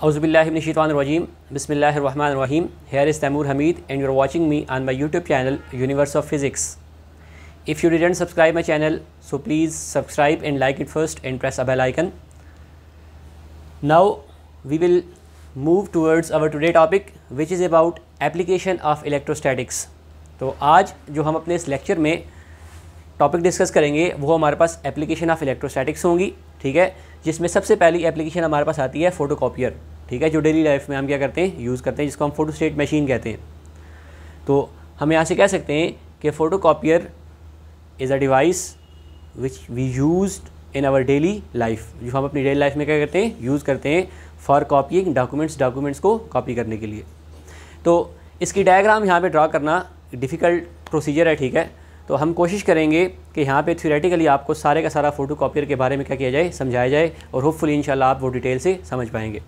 हौज़बिल्लिनशीतवानरजीम बसमीम here is Taimur Hamid and you are watching me on my YouTube channel Universe of Physics if you didn't subscribe my channel so please subscribe and like it first and press a bell icon now we will move towards our today topic which is about application of electrostatics तो आज जो हम अपने इस lecture में topic discuss करेंगे वो हमारे पास एप्लीकेशन ऑफ इलेक्ट्रोस्टैटिक्स होंगी ठीक है जिसमें सबसे पहली एप्लीकेशन हमारे पास आती है फ़ोटो कॉपियर ठीक है जो डेली लाइफ में हम क्या करते हैं यूज़ करते हैं जिसको हम फोटो स्टेट मशीन कहते हैं तो हम यहाँ से कह सकते हैं कि photo copier is a device which we use in our daily life जो हम अपनी डेली लाइफ में क्या करते हैं यूज़ करते हैं फॉर कॉपिंग डॉक्यूमेंट्स डॉक्यूमेंट्स को कॉपी करने के लिए तो इसकी डायग्राम यहाँ पे ड्रा करना डिफ़िकल्ट प्रोसीजर है ठीक है तो हम कोशिश करेंगे कि यहाँ पे थ्योरेटिकली आपको सारे का सारा फ़ोटो कॉपियर के बारे में क्या किया जाए समझाया जाए और होपफुली इनशाला आप वो डिटेल से समझ पाएंगे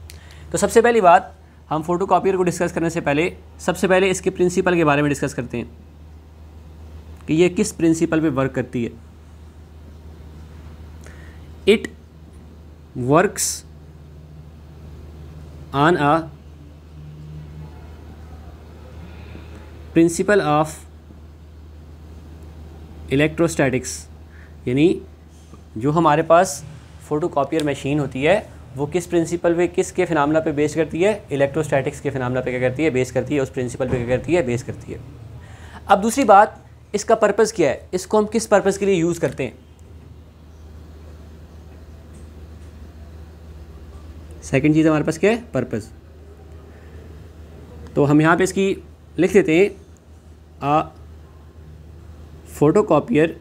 तो सबसे पहली बात हम फ़ोटो कॉपियर को डिस्कस करने से पहले सबसे पहले इसके प्रिंसिपल के बारे में डिस्कस करते हैं कि ये किस प्रिंसिपल पे वर्क करती है it works on a principle of electrostatics यानी जो हमारे पास फोटोकॉपियर मशीन होती है वो किस प्रिंसिपल पे किस के फिनामना पे बेस करती है इलेक्ट्रोस्टैटिक्स के फिनामना पे क्या करती है बेस करती है उस प्रिंसिपल पे क्या करती है बेस करती है अब दूसरी बात इसका पर्पज़ क्या है इसको हम किस पर्पज़ के लिए यूज़ करते हैं सेकेंड चीज़ हमारे पास क्या है पर्पज़ तो हम यहाँ पे इसकी लिख देते हैं copier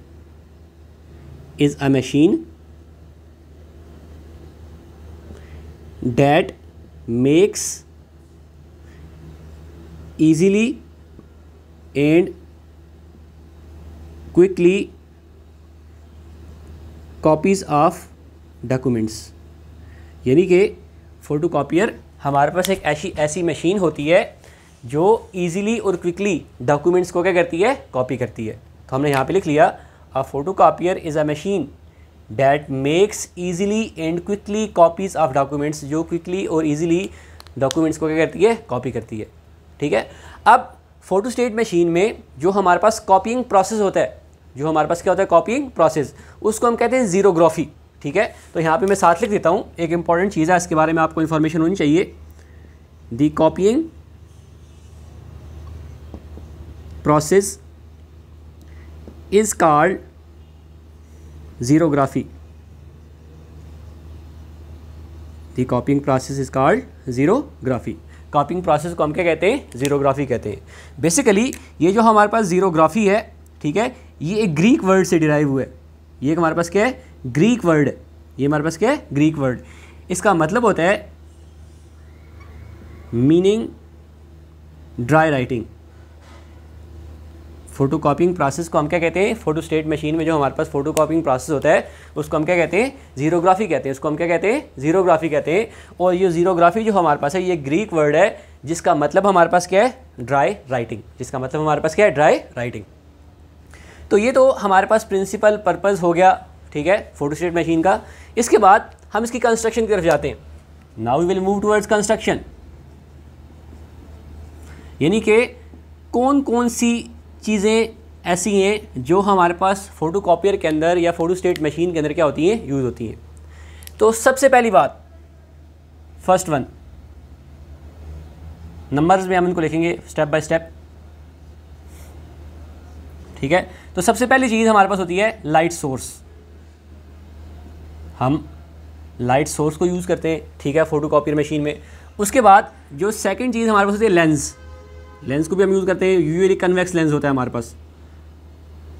is a machine that makes easily and quickly copies of documents यानी कि फ़ोटो कापियर हमारे पास एक ऐसी ऐसी मशीन होती है जो ईज़िली और क्विकली डॉक्यूमेंट्स को क्या करती है कॉपी करती है तो हमने यहाँ पे लिख लिया a photo copier is a machine that makes easily and quickly copies of documents जो क्विकली और ईजिली डॉक्यूमेंट्स को क्या करती है कॉपी करती है ठीक है अब फोटो स्टेट मशीन में जो हमारे पास कॉपिंग प्रोसेस होता है जो हमारे पास क्या होता है कॉपिंग प्रोसेस उसको हम कहते हैं जीरोग्राफी ठीक है तो यहाँ पे मैं साथ लिख देता हूँ एक इंपॉर्टेंट चीज़ है इसके बारे में आपको इन्फॉर्मेशन होनी चाहिए the copying process is called xerography the copying process is called xerography copying process को हम क्या कहते हैं जीरोग्राफी कहते हैं बेसिकली ये जो हमारे पास जीरोग्राफी है ठीक है ये एक ग्रीक वर्ड से डिराइव हुआ है ये हमारे पास क्या है ग्रीक वर्ड ये हमारे पास क्या है ग्रीक वर्ड इसका मतलब होता है meaning dry writing photo copying process को हम क्या कहते हैं फोटो स्टेट मशीन में जो हमारे पास फोटो कापिंग प्रोसेस होता है उसको हम क्या कहते हैं जीरोग्राफी कहते हैं उसको हम क्या कहते हैं जीरोग्राफी कहते हैं और ये जीरोग्राफी जो हमारे पास है ये ग्रीक वर्ड है जिसका मतलब हमारे पास क्या है ड्राई राइटिंग जिसका मतलब हमारे पास क्या है ड्राई राइटिंग तो ये तो हमारे पास प्रिंसिपल पर्पज़ हो गया ठीक है फोटोस्टेट मशीन का इसके बाद हम इसकी कंस्ट्रक्शन की तरफ जाते हैं now we will move towards construction यानी कि कौन कौन सी चीज़ें ऐसी हैं जो हमारे पास फ़ोटो कापियर के अंदर या फ़ोटो स्टेट मशीन के अंदर क्या होती हैं यूज़ होती हैं तो सबसे पहली बात फर्स्ट वन नंबर्स में हम इनको लिखेंगे स्टेप बाय स्टेप ठीक है तो सबसे पहली चीज़ हमारे पास होती है लाइट सोर्स हम लाइट सोर्स को यूज़ करते हैं ठीक है फ़ोटो कापियर मशीन में उसके बाद जो सेकंड चीज़ हमारे पास होती है लेंस लेंस को भी हम यूज़ करते हैं यूजली कन्वेक्स लेंस होता है हमारे पास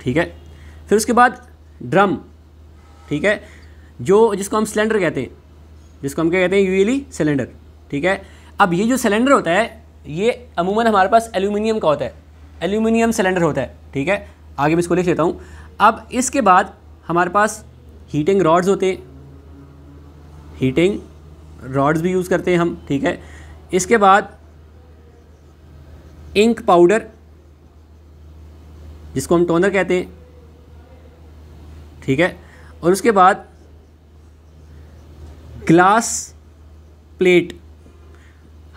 ठीक है फिर उसके बाद ड्रम ठीक है जो जिसको हम सिलेंडर कहते हैं जिसको हम क्या कहते हैं यूजली सिलेंडर ठीक है अब ये जो सिलेंडर होता है ये अमूमन हमारे पास एल्यूमिनियम का होता है एल्यूमिनियम सिलेंडर होता है ठीक है आगे मैं इसको लिख लेता हूँ अब इसके बाद हमारे पास हीटिंग रॉड्स होते हैं हीटिंग रॉड्स भी यूज़ करते हैं हम ठीक है इसके बाद इंक पाउडर जिसको हम टोनर कहते हैं ठीक है और उसके बाद ग्लास प्लेट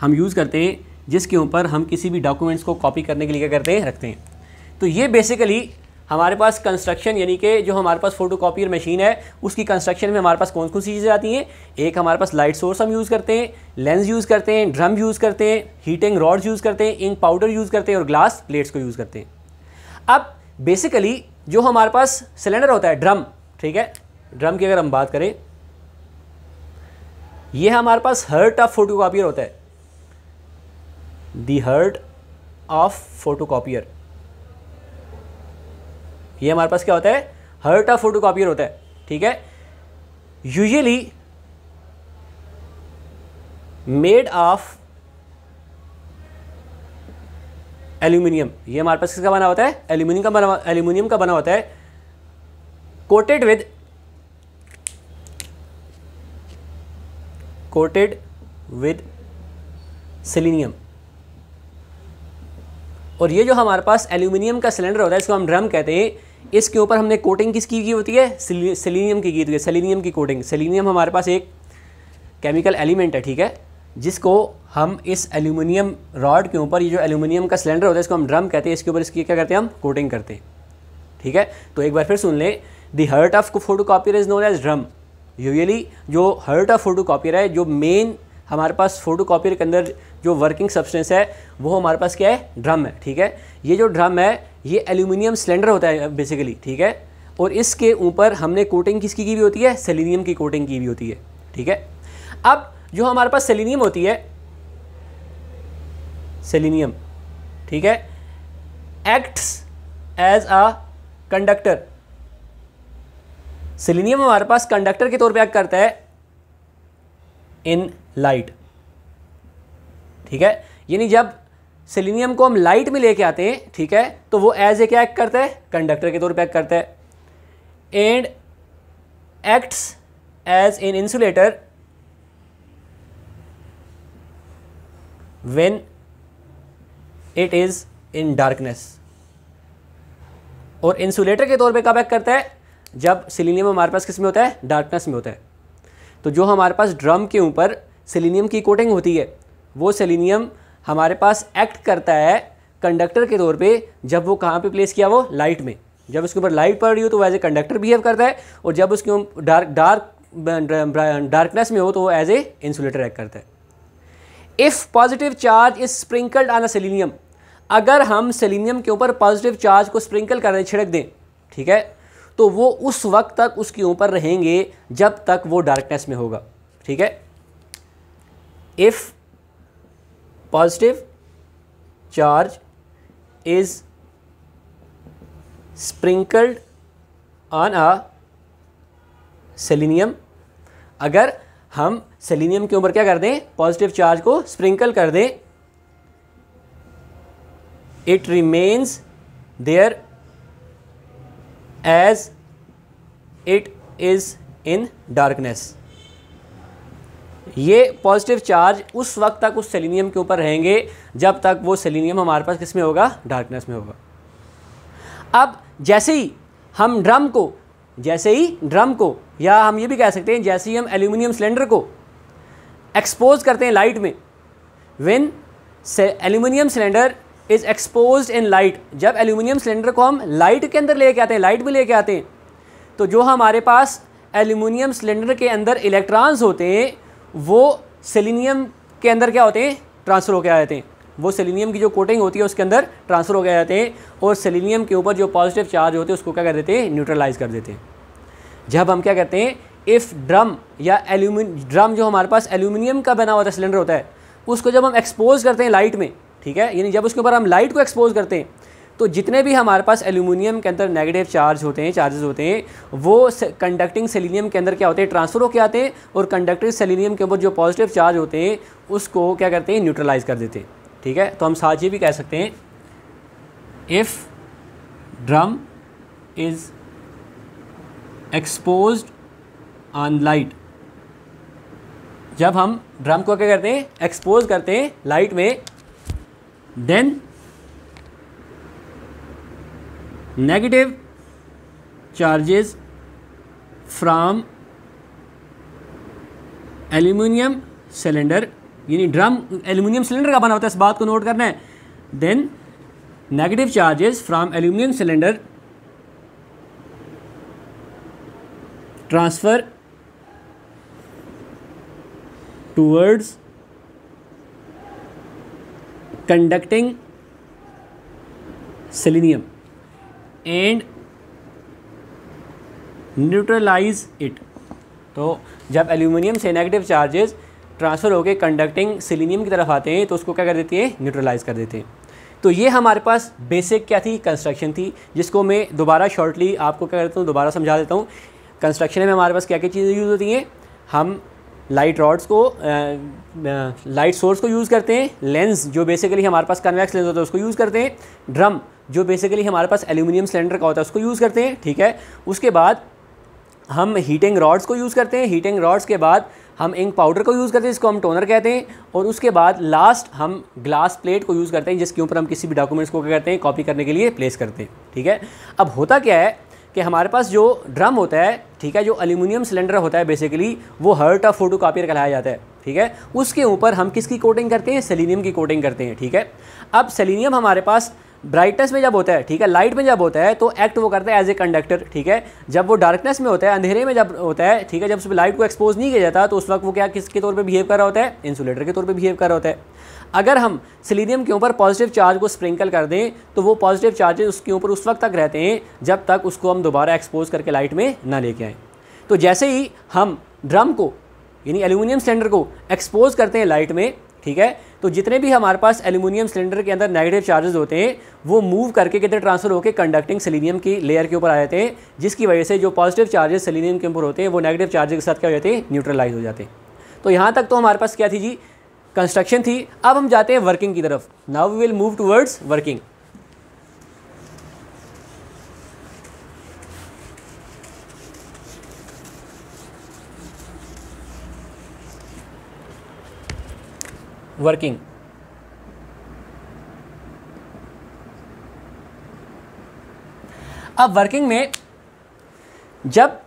हम यूज़ करते हैं जिसके ऊपर हम किसी भी डॉक्यूमेंट्स को कॉपी करने के लिए क्या करते हैं रखते हैं तो ये बेसिकली हमारे पास कंस्ट्रक्शन यानी कि जो हमारे पास फोटो कापियर मशीन है उसकी कंस्ट्रक्शन में हमारे पास कौन कौन सी चीज़ें आती हैं एक हमारे पास लाइट सोर्स हम यूज़ करते हैं लेंस यूज़ करते हैं ड्रम यूज़ करते हैं हीटिंग रॉड्स यूज़ करते हैं इंक पाउडर यूज़ करते हैं और ग्लास प्लेट्स को यूज़ करते हैं अब बेसिकली जो हमारे पास सिलेंडर होता है ड्रम ठीक है ड्रम की अगर हम बात करें यह हमारे पास हर्ट ऑफ फोटो कापियर होता है the heart of photo copier ये हमारे पास क्या होता है हर्टा फोटो होता है ठीक है यूजली मेड ऑफ एल्यूमिनियम ये हमारे पास किसका बना होता है एल्यूमिनियम का बना एल्यूमिनियम का बना होता है coated with coated with selenium और ये जो हमारे पास एल्यूमिनियम का सिलेंडर होता है इसको हम ड्रम कहते हैं इसके ऊपर हमने कोटिंग किसकी की होती है सेलिनियम की की होती है सेलिनियम की कोटिंग सेलिनियम हमारे पास एक केमिकल एलिमेंट है ठीक है जिसको हम इस एल्यूमिनियम रॉड के ऊपर ये जो एल्यूमिनियम का सिलेंडर होता है इसको हम ड्रम कहते हैं इसके ऊपर इसकी क्या करते हैं हम कोटिंग करते हैं ठीक है तो एक बार फिर सुन लें the heart of photo copier is known as drum usually जो हर्ट ऑफ फोटो कापियर है जो मेन हमारे पास फोटो कापियर के अंदर जो वर्किंग सब्सटेंस है वो हमारे पास क्या है ड्रम है ठीक है ये जो ड्रम है ये एल्यूमिनियम सिलेंडर होता है बेसिकली ठीक है और इसके ऊपर हमने कोटिंग किसकी की भी होती है सेलिनियम की कोटिंग की भी होती है ठीक है अब जो हमारे पास सेलिनियम होती है सेलिनियम ठीक है acts as a conductor selenium हमारे पास कंडक्टर के तौर पे एक्ट करता है इन लाइट ठीक है यानी जब सेलिनियम को हम लाइट में लेके आते हैं ठीक है तो वो एज ए क्या एक्ट करता है कंडक्टर के तौर पर एक्ट करता है and acts as an insulator when it is in darkness और इंसुलेटर के तौर पे कब एक्ट करता है जब सिलीनियम हमारे पास किस में होता है डार्कनेस में होता है तो जो हमारे पास ड्रम के ऊपर सिलीनियम की कोटिंग होती है वो सेलिनियम हमारे पास एक्ट करता है कंडक्टर के तौर पे जब वो कहाँ पे प्लेस किया वो लाइट में जब उसके ऊपर लाइट पड़ रही हो तो वो एज ए कंडक्टर बिहेव करता है और जब उसके डार्क डार्क डार्कनेस में हो तो वो एज ए इंसुलेटर एक्ट करता है if positive charge is sprinkled on a selenium अगर हम सेलिनियम के ऊपर पॉजिटिव चार्ज को स्प्रिंकल कर दें छिड़क दें ठीक है तो वो उस वक्त तक उसके ऊपर रहेंगे जब तक वो डार्कनेस में होगा ठीक है if positive charge is sprinkled on a selenium अगर हम सेलिनियम के ऊपर क्या कर दें पॉजिटिव चार्ज को स्प्रिंकल कर दें it remains there as it is in darkness ये पॉजिटिव चार्ज उस वक्त तक उस सेलिनियम के ऊपर रहेंगे जब तक वो सेलिनियम हमारे पास किस में होगा डार्कनेस में होगा अब जैसे ही हम ड्रम को जैसे ही ड्रम को या हम ये भी कह सकते हैं जैसे ही हम एल्यूमिनियम सिलेंडर को एक्सपोज करते हैं लाइट में when aluminium cylinder is expose in light जब एल्यूमिनियम सिलेंडर को हम लाइट के अंदर लेके आते हैं लाइट में लेके आते हैं तो जो हमारे पास एल्यूमिनियम सिलेंडर के अंदर इलेक्ट्रॉन्स होते हैं वो सेलिनियम के अंदर क्या होते हैं ट्रांसफ़र होकर आ जाते हैं वो सेलिनियम की जो कोटिंग होती है उसके अंदर ट्रांसफ़र हो आ जाते हैं और सेलिनियम के ऊपर जो पॉजिटिव चार्ज होते हैं उसको क्या कर देते हैं न्यूट्रलाइज कर देते हैं जब हम क्या करते हैं इफ़ ड्रम या एल्यूमिन ड्रम जो हमारे पास एल्यूमिनियम का बना हुआ था सिलेंडर होता है उसको जब हम एक्सपोज करते हैं लाइट में ठीक है यानी जब उसके ऊपर हम लाइट को एक्सपोज करते हैं तो जितने भी हमारे पास एल्यूमिनियम के अंदर नेगेटिव चार्ज होते हैं चार्जेस होते हैं वो कंडक्टिंग सेलिनियम के अंदर क्या होते हैं ट्रांसफ़र होकर आते हैं और कंडक्टिंग सेलिनियम के ऊपर जो पॉजिटिव चार्ज होते हैं उसको क्या करते हैं न्यूट्रलाइज कर देते हैं ठीक है तो हम साथ ये भी कह सकते हैं if drum is expose on light जब हम ड्रम को क्या करते हैं एक्सपोज करते हैं लाइट में then negative charges from aluminium cylinder यानी ड्रम एल्यूमिनियम सिलेंडर का बना होता है इस बात को नोट करना है then negative charges from aluminium cylinder transfer towards conducting selenium and neutralise it तो जब एल्यूमिनियम से नेगेटिव चार्जेस ट्रांसफ़र होकर कंडक्टिंग सिलीनियम की तरफ आते हैं तो उसको क्या कर देती है न्यूट्रलाइज कर देते हैं तो ये हमारे पास बेसिक क्या थी कंस्ट्रक्शन थी जिसको मैं दोबारा शॉर्टली आपको क्या करता हूँ दोबारा समझा देता हूँ कंस्ट्रक्शन में हमारे पास क्या क्या चीज़ें यूज़ होती हैं हम लाइट रॉड्स को लाइट सोर्स को यूज़ करते हैं लेंस जो बेसिकली हमारे पास कन्वेक्स लेंस होता है उसको यूज़ करते हैं ड्रम जो बेसिकली हमारे पास एल्यूमिनियम सिलेंडर का होता है उसको यूज़ करते हैं ठीक है उसके बाद हम हीटिंग रॉड्स को यूज़ करते हैं हीटिंग रॉड्स के बाद हम इंक पाउडर को यूज़ करते हैं जिसको हम टोनर कहते हैं और उसके बाद लास्ट हम ग्लास प्लेट को यूज़ करते हैं जिसके ऊपर हम किसी भी डॉक्यूमेंट्स को क्या करते हैं कॉपी करने के लिए प्लेस करते हैं ठीक है अब होता क्या है कि हमारे पास जो ड्रम होता है ठीक है जो अल्यूमिनियम सिलेंडर होता है बेसिकली वो हर्ट ऑफ फोटो कापियर कहलाया जाता है ठीक है उसके ऊपर हम किसकी कोटिंग करते हैं सेलिनियम की कोटिंग करते हैं ठीक है अब सेलिनियम हमारे पास ब्राइटनेस में जब होता है ठीक है लाइट में जब होता है तो एक्ट वो करता है एज ए कंडक्टर ठीक है जब वो डार्कनेस में होता है अंधेरे में जब होता है ठीक है जब उस लाइट को एक्सपोज नहीं किया जाता तो उस वक्त वो क्या किसके तौर पर बिहेव कर रहा होता है इंसुलेटर के तौर पर बिहेव कर रहा होता है अगर हम सिलीनियम के ऊपर पॉजिटिव चार्ज को स्प्रिंकल कर दें तो वो पॉजिटिव चार्जेस उसके ऊपर उस वक्त तक रहते हैं जब तक उसको हम दोबारा एक्सपोज करके लाइट में ना लेके आएँ तो जैसे ही हम ड्रम को यानी एल्यूमिनियम सिलेंडर को एक्सपोज करते हैं लाइट में ठीक है तो जितने भी हमारे पास एल्यूमिनियम सिलेंडर के अंदर नेगेटिव चार्जेस होते हैं वो मूव करके कितने ट्रांसफर होकर कंडक्टिंग सेलिनियम की लेयर के ऊपर आ जाते हैं जिसकी वजह से जो पॉजिटिव चार्जेस सेलिनियम के ऊपर होते हैं वो नेगेटिव चार्जेस के साथ क्या हो जाते हैं न्यूट्रलाइज हो जाते हैं तो यहाँ तक तो हमारे पास क्या थी जी कंस्ट्रक्शन थी अब हम जाते हैं वर्किंग की तरफ now we will move towards working working अब वर्किंग में जब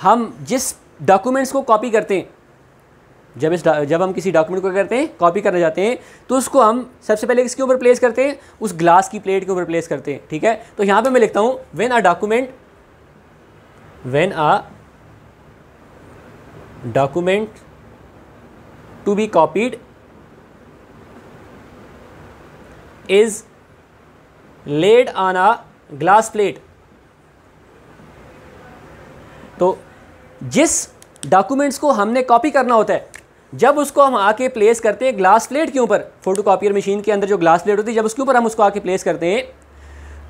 हम जिस डॉक्यूमेंट्स को कॉपी करते हैं जब इस जब हम किसी डॉक्यूमेंट को करते हैं कॉपी करने जाते हैं तो उसको हम सबसे पहले किसके ऊपर प्लेस करते हैं उस ग्लास की प्लेट के ऊपर प्लेस करते हैं ठीक है तो यहाँ पे मैं लिखता हूँ when a document when a document to be copied is laid on a glass plate तो जिस डॉक्यूमेंट्स को हमने कॉपी करना होता है जब उसको हम आके प्लेस करते हैं ग्लास प्लेट के ऊपर फोटो कॉपियर मशीन के अंदर जो ग्लास प्लेट होती है जब उसके ऊपर हम उसको आके प्लेस करते हैं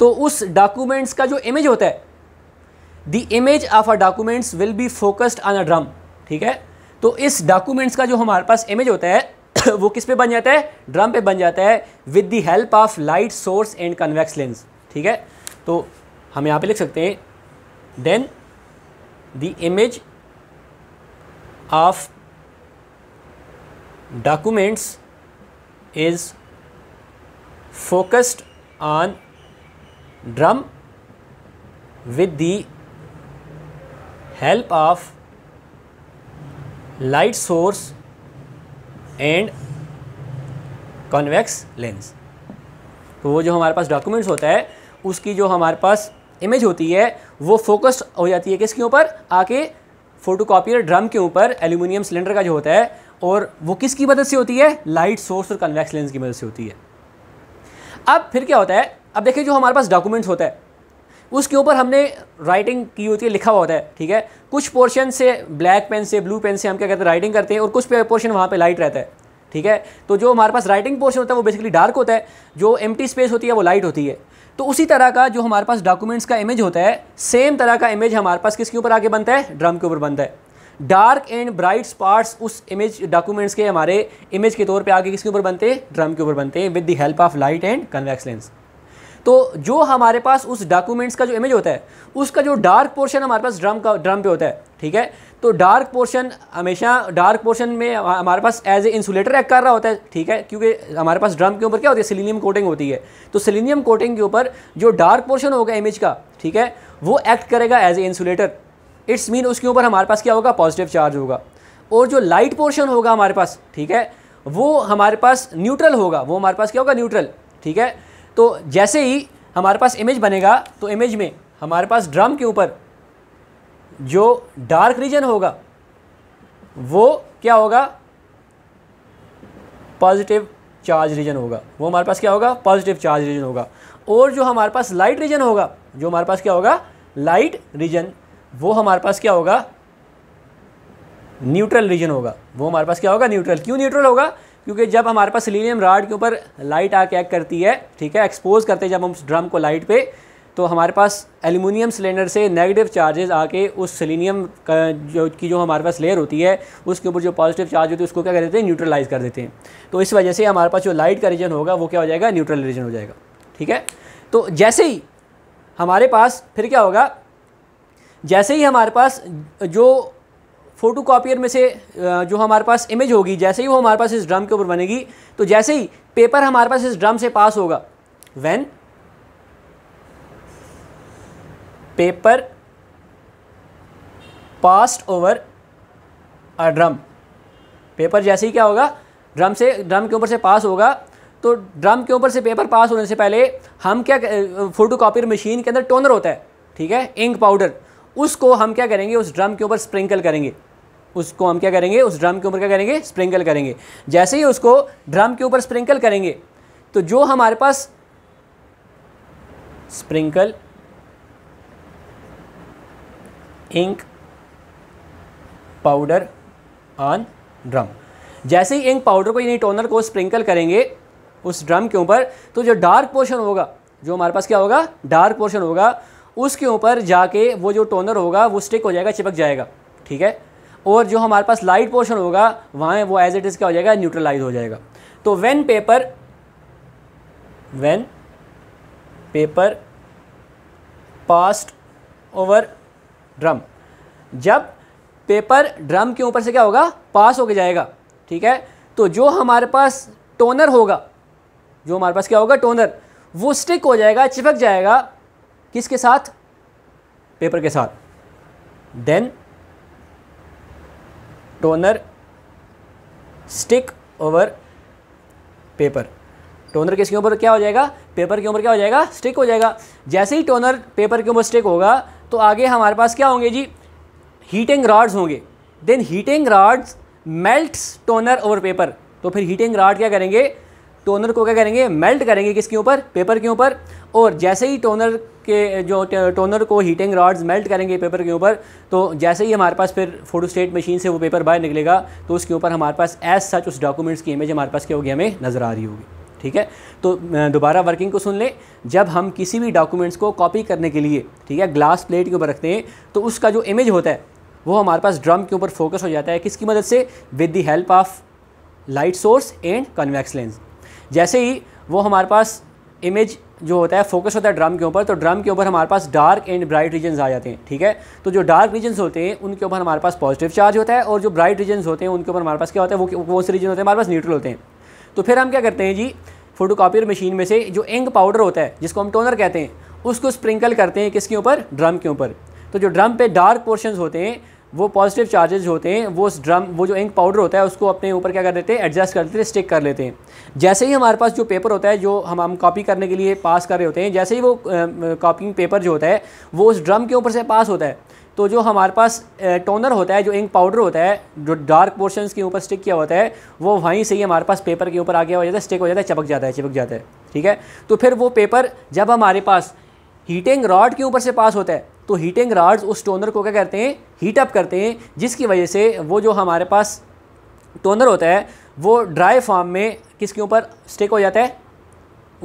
तो उस डॉक्यूमेंट्स का जो इमेज होता है the image of a documents will be focused on a drum ठीक है तो इस डॉक्यूमेंट्स का जो हमारे पास इमेज होता है वो किस पे बन जाता है ड्रम पे बन जाता है with the help of light source and convex lens ठीक है तो हम यहाँ पे लिख सकते हैं then the image of documents is focused on drum with the help of light source and convex lens तो वो जो हमारे पास डॉक्यूमेंट्स होता है उसकी जो हमारे पास इमेज होती है वो फोकस्ड हो जाती है किसके ऊपर आके फोटो कापियर ड्रम के ऊपर एल्यूमिनियम सिलेंडर का जो होता है और वो किसकी मदद से होती है लाइट सोर्स और कन्वेक्स लेंस की मदद से होती है अब फिर क्या होता है अब देखिए जो हमारे पास डॉक्यूमेंट्स होता है उसके ऊपर हमने राइटिंग की होती है लिखा हुआ होता है ठीक है कुछ पोर्शन से ब्लैक पेन से ब्लू पेन से हम क्या कहते हैं राइटिंग करते हैं और कुछ पोर्शन वहाँ पे लाइट रहता है ठीक है तो जो हमारे पास राइटिंग पोर्शन होता है वो बेसिकली डार्क होता है जो एम स्पेस होती है वो लाइट होती है तो उसी तरह का जो हमारे पास डॉक्यूमेंट्स का इमेज होता है सेम तरह का इमेज हमारे पास किसके ऊपर आगे बनता है ड्रम के ऊपर बनता है डार्क एंड ब्राइट स्पॉट्स उस इमेज डॉक्यूमेंट्स के हमारे इमेज के तौर पे आगे किसके ऊपर बनते हैं ड्रम के ऊपर बनते हैं with the help of light and convex lens तो जो हमारे पास उस डॉक्यूमेंट्स का जो इमेज होता है उसका जो डार्क पोर्शन हमारे पास ड्रम का ड्रम पे होता है ठीक है तो डार्क पोर्शन हमेशा डार्क पोर्शन में हमारे पास एज ए इंसुलेटर एक्ट कर रहा होता है ठीक है क्योंकि हमारे पास ड्रम के ऊपर क्या होती है सिलीनियम कोटिंग होती है तो सिलीनियम कोटिंग के ऊपर जो डार्क पोर्शन होगा इमेज का ठीक है वो एक्ट करेगा as a insulator it's mean उसके ऊपर हमारे पास क्या होगा पॉजिटिव चार्ज होगा और जो लाइट पोर्शन होगा हमारे पास ठीक है वो हमारे पास न्यूट्रल होगा वो हमारे पास क्या होगा न्यूट्रल ठीक है तो जैसे ही हमारे पास इमेज बनेगा तो इमेज में हमारे पास ड्रम के ऊपर जो डार्क रीजन होगा वो क्या होगा पॉजिटिव चार्ज रीजन होगा वो हमारे पास क्या होगा पॉजिटिव चार्ज रीजन होगा और जो हमारे पास लाइट रीजन होगा जो हमारे पास क्या होगा लाइट रीजन वो हमारे पास क्या होगा न्यूट्रल रीजन होगा वो हमारे पास क्या होगा न्यूट्रल क्यों न्यूट्रल होगा क्योंकि जब हमारे पास सिलीनियम राड के ऊपर लाइट आके एक्ट करती है ठीक है एक्सपोज करते हैं जब हम ड्रम को लाइट पे तो हमारे पास एल्यूमिनियम सिलेंडर से नेगेटिव चार्जेस आके उस सिलीनियम का जो की जो हमारे पास लेयर होती है उसके ऊपर जो पॉजिटिव चार्ज होती है उसको क्या कर देते हैं न्यूट्रलाइज कर देते हैं तो इस वजह से हमारे पास जो लाइट का रीजन होगा वो क्या हो जाएगा न्यूट्रल रीजन हो जाएगा ठीक है तो जैसे ही हमारे पास फिर क्या होगा जैसे ही हमारे पास जो फ़ोटो कापियर में से जो हमारे पास इमेज होगी जैसे ही वो हमारे पास इस ड्रम के ऊपर बनेगी तो जैसे ही पेपर हमारे पास इस ड्रम से पास होगा when paper passed over a drum paper जैसे ही क्या होगा ड्रम से ड्रम के ऊपर से पास होगा तो ड्रम के ऊपर से पेपर पास होने से पहले हम क्या फोटो कापियर मशीन के अंदर टोनर होता है ठीक है इंक पाउडर उसको हम क्या करेंगे उस ड्रम के ऊपर स्प्रिंकल करेंगे उसको हम क्या करेंगे उस ड्रम के ऊपर क्या करेंगे स्प्रिंकल करेंगे जैसे ही उसको ड्रम के ऊपर स्प्रिंकल करेंगे तो जो हमारे पास sprinkle ink powder on drum जैसे ही इंक पाउडर को यानी टोनर को स्प्रिंकल करेंगे उस ड्रम के ऊपर तो जो डार्क पोर्शन होगा जो हमारे पास क्या होगा डार्क पोर्शन होगा उसके ऊपर जाके वो जो टोनर होगा वो स्टिक हो जाएगा चिपक जाएगा ठीक है और जो हमारे पास लाइट पोर्शन होगा वहाँ वो एज इट इज़ क्या हो जाएगा न्यूट्रलाइज हो जाएगा तो when paper when paper passed over drum जब पेपर ड्रम के ऊपर से क्या होगा पास होके जाएगा ठीक है तो जो हमारे पास टोनर होगा जो हमारे पास क्या होगा टोनर वो स्टिक हो जाएगा चिपक जाएगा किसके साथ पेपर के साथ then toner stick over paper toner किसके ऊपर क्या हो जाएगा पेपर के ऊपर क्या हो जाएगा स्टिक हो जाएगा जैसे ही टोनर पेपर के ऊपर स्टिक होगा तो आगे हमारे पास क्या होंगे जी हीटिंग रॉड्स होंगे then heating rods melts toner over paper तो फिर हीटिंग रॉड क्या करेंगे टोनर को क्या करेंगे मेल्ट करेंगे किसके ऊपर पेपर के ऊपर और जैसे ही टोनर के जो टोनर को हीटिंग रॉड्स मेल्ट करेंगे पेपर के ऊपर तो जैसे ही हमारे पास फिर फोटोस्टेट मशीन से वो पेपर बाहर निकलेगा तो उसके ऊपर हमारे पास एज सच उस डॉक्यूमेंट्स की इमेज हमारे पास क्या होगी हमें नज़र आ रही होगी ठीक है तो दोबारा वर्किंग को सुन लें जब हम किसी भी डॉक्यूमेंट्स को कॉपी करने के लिए ठीक है ग्लास प्लेट के ऊपर रखते हैं तो उसका जो इमेज होता है वो हमारे पास ड्रम के ऊपर फोकस हो जाता है किसकी मदद से with the help of light source and convex lens जैसे ही वो हमारे पास इमेज जो होता है फोकस होता है ड्रम के ऊपर तो ड्रम के ऊपर हमारे पास डार्क एंड ब्राइट रीजन्स आ जाते हैं ठीक है तो जो डार्क रीजन्स होते हैं उनके ऊपर हमारे पास पॉजिटिव चार्ज होता है और जो ब्राइट रीजन्स होते हैं उनके ऊपर हमारे पास क्या होता है वो कौन से रीजन होते हैं हमारे पास न्यूट्रल होते हैं तो फिर हम क्या करते हैं जी फोटोकॉपियर मशीन में से जो इंक पाउडर होता है जिसको हम टोनर कहते हैं उसको स्प्रिंकल करते हैं किसके ऊपर ड्रम के ऊपर तो जो ड्रम पे डार्क पोर्शन होते हैं वो पॉजिटिव चार्जेज होते हैं वो ड्रम वो जो इंक पाउडर होता है उसको अपने ऊपर क्या कर देते हैं एडजस्ट कर देते हैं स्टिक कर लेते हैं जैसे ही हमारे पास जो पेपर होता है जो हम हम कॉपी करने के लिए पास कर रहे होते हैं जैसे ही वो कॉपिंग पेपर जो होता है वो उस ड्रम के ऊपर से पास होता है तो जो हमारे पास टोनर होता है जो इंक पाउडर होता है जो डार्क पोर्शंस के ऊपर स्टिक किया होता है वो वहीं से ही हमारे पास पेपर के ऊपर आ गया हो जाता है स्टिक हो जाता है चिपक जाता है चिपक जाता है ठीक है तो फिर वो पेपर जब हमारे पास हीटिंग रॉड के ऊपर से पास होता है तो हीटिंग रॉड्स उस टोनर को क्या करते हैं हीट अप करते हैं जिसकी वजह से वो जो हमारे पास टोनर होता है वो ड्राई फॉर्म में किसके ऊपर स्टेक हो जाता है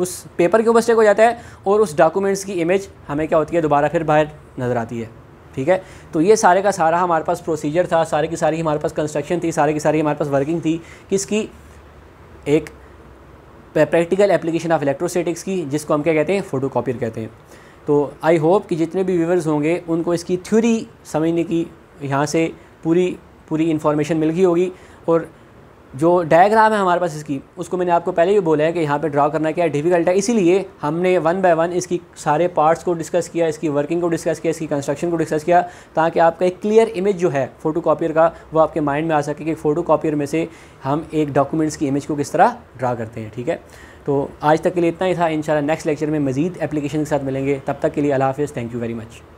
उस पेपर के ऊपर स्टेक हो जाता है और उस डॉक्यूमेंट्स की इमेज हमें क्या होती है दोबारा फिर बाहर नज़र आती है ठीक है तो ये सारे का सारा हमारे पास प्रोसीजर था सारे की सारी हमारे पास कंस्ट्रक्शन थी सारे की सारी हमारे पास वर्किंग थी किसकी एक प्रैक्टिकल एप्लीकेशन ऑफ इलेक्ट्रोसेटिक्स की जिसको हम क्या कहते हैं फ़ोटो कहते हैं तो आई होप कि जितने भी व्यूवर्स होंगे उनको इसकी थ्योरी समझने की यहाँ से पूरी पूरी इन्फॉर्मेशन मिल गई होगी और जो डायग्राम है हमारे पास इसकी उसको मैंने आपको पहले भी बोला है कि यहाँ पे ड्रा करना क्या डिफ़िकल्ट है इसीलिए हमने वन बाय वन इसकी सारे पार्ट्स को डिस्कस किया इसकी वर्किंग को डिस्कस किया इसकी कंस्ट्रक्शन को डिस्कस किया ताकि आपका एक क्लियर इमेज जो है फ़ोटो का वो आपके माइंड में आ सके कि फ़ोटो में से हम एक डॉक्यूमेंट्स की इमेज को किस तरह ड्रा करते हैं ठीक है तो आज तक के लिए इतना ही था इंशाल्लाह नेक्स्ट लेक्चर में मजीद एप्लीकेशन के साथ मिलेंगे तब तक के लिए अला हाफिज़ थैंक यू वेरी मच